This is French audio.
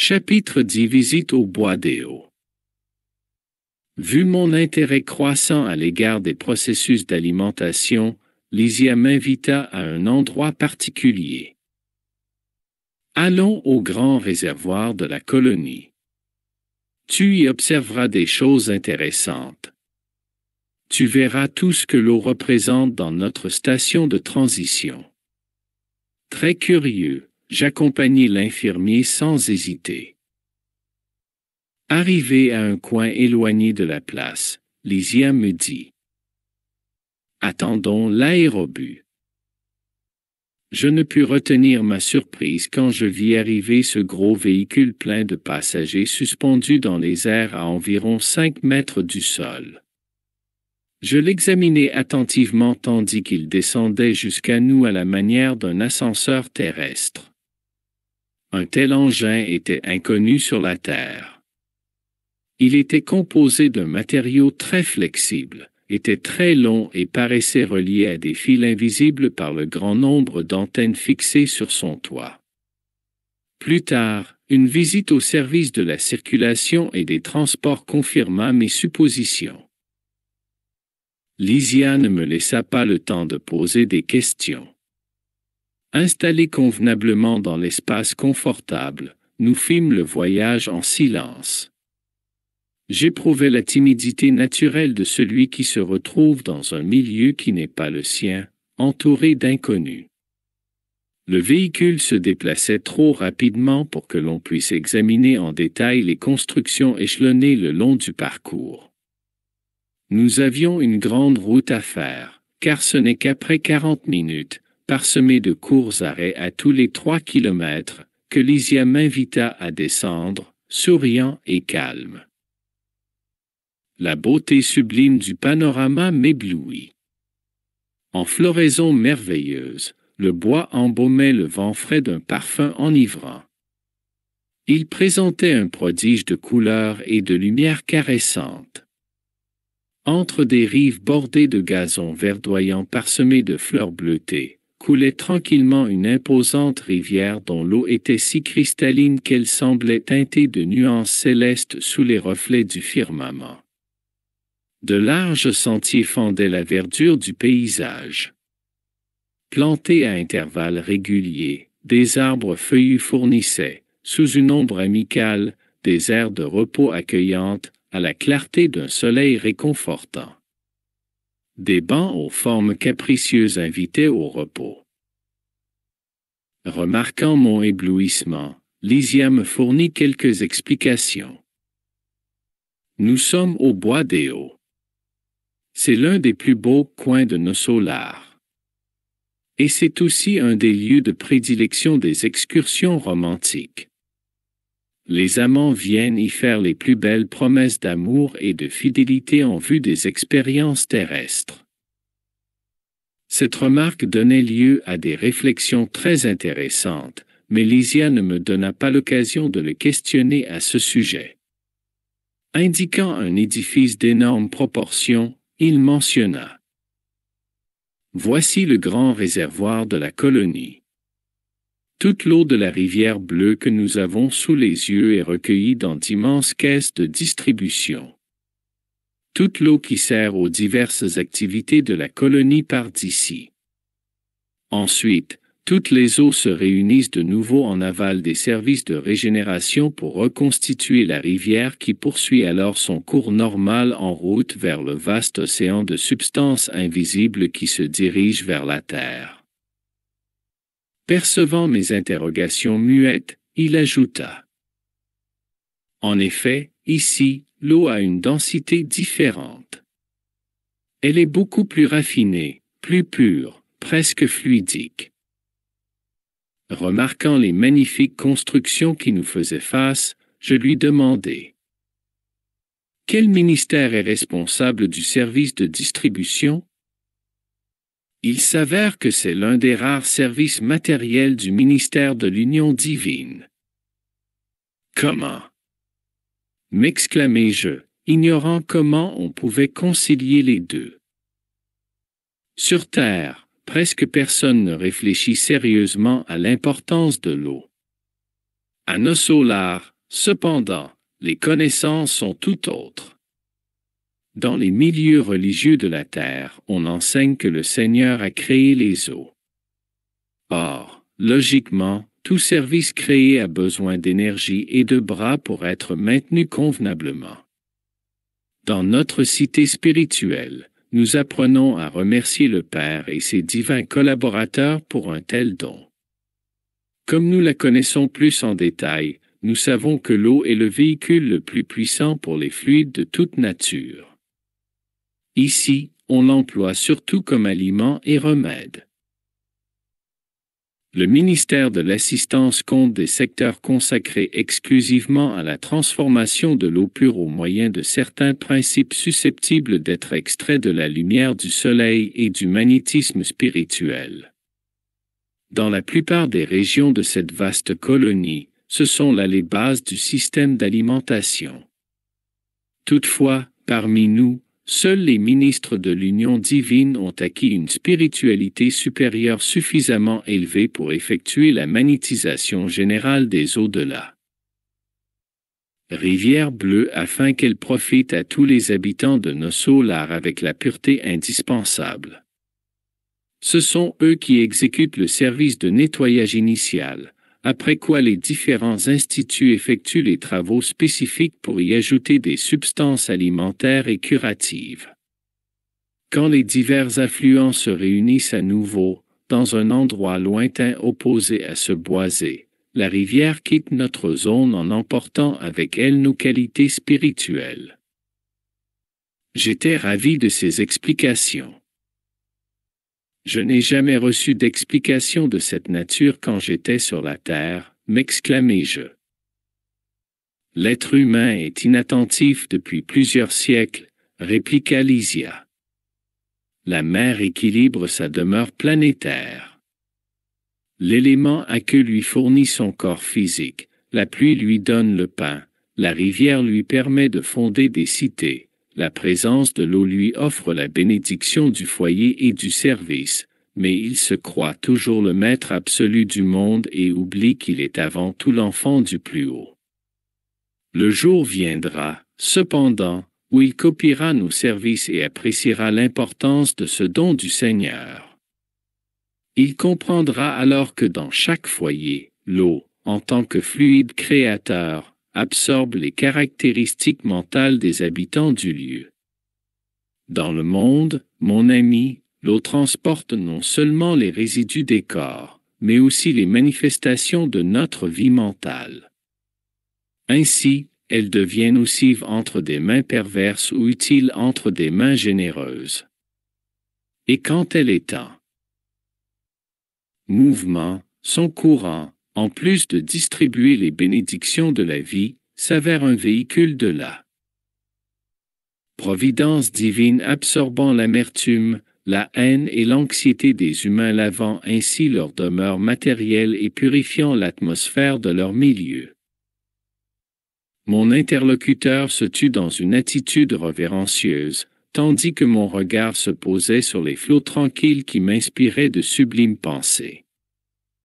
Chapitre 10 Visite au bois des eaux. Vu mon intérêt croissant à l'égard des processus d'alimentation, Lysia m'invita à un endroit particulier. Allons au grand réservoir de la colonie. Tu y observeras des choses intéressantes. Tu verras tout ce que l'eau représente dans notre station de transition. Très curieux. J'accompagnai l'infirmier sans hésiter. Arrivé à un coin éloigné de la place, Lysia me dit Attendons l'aérobus. Je ne pus retenir ma surprise quand je vis arriver ce gros véhicule plein de passagers suspendus dans les airs à environ cinq mètres du sol. Je l'examinai attentivement tandis qu'il descendait jusqu'à nous à la manière d'un ascenseur terrestre un tel engin était inconnu sur la Terre. Il était composé d'un matériau très flexible, était très long et paraissait relié à des fils invisibles par le grand nombre d'antennes fixées sur son toit. Plus tard, une visite au service de la circulation et des transports confirma mes suppositions. Lysia ne me laissa pas le temps de poser des questions. Installés convenablement dans l'espace confortable, nous fîmes le voyage en silence. J'éprouvais la timidité naturelle de celui qui se retrouve dans un milieu qui n'est pas le sien, entouré d'inconnus. Le véhicule se déplaçait trop rapidement pour que l'on puisse examiner en détail les constructions échelonnées le long du parcours. Nous avions une grande route à faire, car ce n'est qu'après quarante minutes, parsemé de courts arrêts à tous les trois kilomètres, que Lysia m'invita à descendre, souriant et calme. La beauté sublime du panorama m'éblouit. En floraison merveilleuse, le bois embaumait le vent frais d'un parfum enivrant. Il présentait un prodige de couleurs et de lumière caressantes. Entre des rives bordées de gazon verdoyant parsemé de fleurs bleutées, coulait tranquillement une imposante rivière dont l'eau était si cristalline qu'elle semblait teintée de nuances célestes sous les reflets du firmament. De larges sentiers fendaient la verdure du paysage. Plantés à intervalles réguliers, des arbres feuillus fournissaient, sous une ombre amicale, des aires de repos accueillantes, à la clarté d'un soleil réconfortant des bancs aux formes capricieuses invitaient au repos. Remarquant mon éblouissement, Lysia me fournit quelques explications. Nous sommes au Bois des Hauts. C'est l'un des plus beaux coins de nos solars. Et c'est aussi un des lieux de prédilection des excursions romantiques les amants viennent y faire les plus belles promesses d'amour et de fidélité en vue des expériences terrestres. Cette remarque donnait lieu à des réflexions très intéressantes, mais Lysia ne me donna pas l'occasion de le questionner à ce sujet. Indiquant un édifice d'énormes proportions, il mentionna. Voici le grand réservoir de la colonie. Toute l'eau de la rivière bleue que nous avons sous les yeux est recueillie dans d'immenses caisses de distribution. Toute l'eau qui sert aux diverses activités de la colonie part d'ici. Ensuite, toutes les eaux se réunissent de nouveau en aval des services de régénération pour reconstituer la rivière qui poursuit alors son cours normal en route vers le vaste océan de substances invisibles qui se dirige vers la Terre. Percevant mes interrogations muettes, il ajouta. En effet, ici, l'eau a une densité différente. Elle est beaucoup plus raffinée, plus pure, presque fluidique. Remarquant les magnifiques constructions qui nous faisaient face, je lui demandai. Quel ministère est responsable du service de distribution il s'avère que c'est l'un des rares services matériels du ministère de l'Union divine. Comment m'exclamai-je, ignorant comment on pouvait concilier les deux. Sur Terre, presque personne ne réfléchit sérieusement à l'importance de l'eau. À nos solars, cependant, les connaissances sont tout autres. Dans les milieux religieux de la terre, on enseigne que le Seigneur a créé les eaux. Or, logiquement, tout service créé a besoin d'énergie et de bras pour être maintenu convenablement. Dans notre cité spirituelle, nous apprenons à remercier le Père et ses divins collaborateurs pour un tel don. Comme nous la connaissons plus en détail, nous savons que l'eau est le véhicule le plus puissant pour les fluides de toute nature. Ici, on l'emploie surtout comme aliment et remède. Le ministère de l'Assistance compte des secteurs consacrés exclusivement à la transformation de l'eau pure au moyen de certains principes susceptibles d'être extraits de la lumière du soleil et du magnétisme spirituel. Dans la plupart des régions de cette vaste colonie, ce sont là les bases du système d'alimentation. Toutefois, parmi nous, Seuls les ministres de l'union divine ont acquis une spiritualité supérieure suffisamment élevée pour effectuer la magnétisation générale des de delà Rivière bleue afin qu'elle profite à tous les habitants de nos solars avec la pureté indispensable. Ce sont eux qui exécutent le service de nettoyage initial, après quoi les différents instituts effectuent les travaux spécifiques pour y ajouter des substances alimentaires et curatives. Quand les divers affluents se réunissent à nouveau, dans un endroit lointain opposé à ce boisé, la rivière quitte notre zone en emportant avec elle nos qualités spirituelles. J'étais ravi de ces explications. Je n'ai jamais reçu d'explication de cette nature quand j'étais sur la terre, m'exclamai-je. L'être humain est inattentif depuis plusieurs siècles, répliqua Lysia. La mer équilibre sa demeure planétaire. L'élément à que lui fournit son corps physique, la pluie lui donne le pain, la rivière lui permet de fonder des cités. La présence de l'eau lui offre la bénédiction du foyer et du service, mais il se croit toujours le maître absolu du monde et oublie qu'il est avant tout l'enfant du plus haut. Le jour viendra, cependant, où il copiera nos services et appréciera l'importance de ce don du Seigneur. Il comprendra alors que dans chaque foyer, l'eau, en tant que fluide créateur, absorbe les caractéristiques mentales des habitants du lieu. Dans le monde, mon ami, l'eau transporte non seulement les résidus des corps, mais aussi les manifestations de notre vie mentale. Ainsi, elle devient nocive entre des mains perverses ou utile entre des mains généreuses. Et quand elle est en mouvement, son courant, en plus de distribuer les bénédictions de la vie, s'avère un véhicule de la providence divine absorbant l'amertume, la haine et l'anxiété des humains lavant ainsi leur demeure matérielle et purifiant l'atmosphère de leur milieu. Mon interlocuteur se tut dans une attitude révérencieuse, tandis que mon regard se posait sur les flots tranquilles qui m'inspiraient de sublimes pensées.